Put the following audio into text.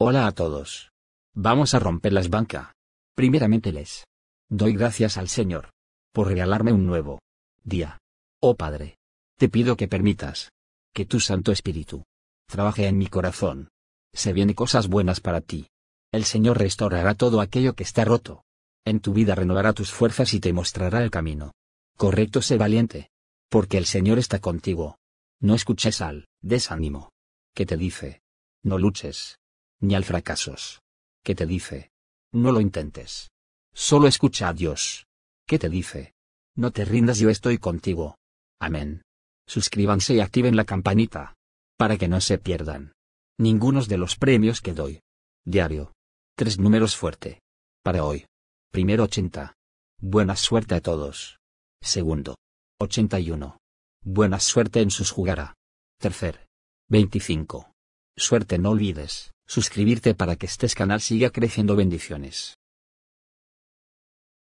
Hola a todos. Vamos a romper las bancas. Primeramente les doy gracias al Señor por regalarme un nuevo día. Oh Padre, te pido que permitas que tu Santo Espíritu trabaje en mi corazón. Se vienen cosas buenas para ti. El Señor restaurará todo aquello que está roto. En tu vida renovará tus fuerzas y te mostrará el camino. Correcto, sé valiente. Porque el Señor está contigo. No escuches al desánimo. Que te dice. No luches ni al fracasos. ¿Qué te dice? No lo intentes. Solo escucha a Dios. ¿Qué te dice? No te rindas, yo estoy contigo. Amén. Suscríbanse y activen la campanita. Para que no se pierdan. Ningunos de los premios que doy. Diario. Tres números fuerte. Para hoy. Primero 80. Buena suerte a todos. Segundo. 81. Buena suerte en sus jugará. Tercer. 25. Suerte no olvides. Suscribirte para que este canal siga creciendo bendiciones.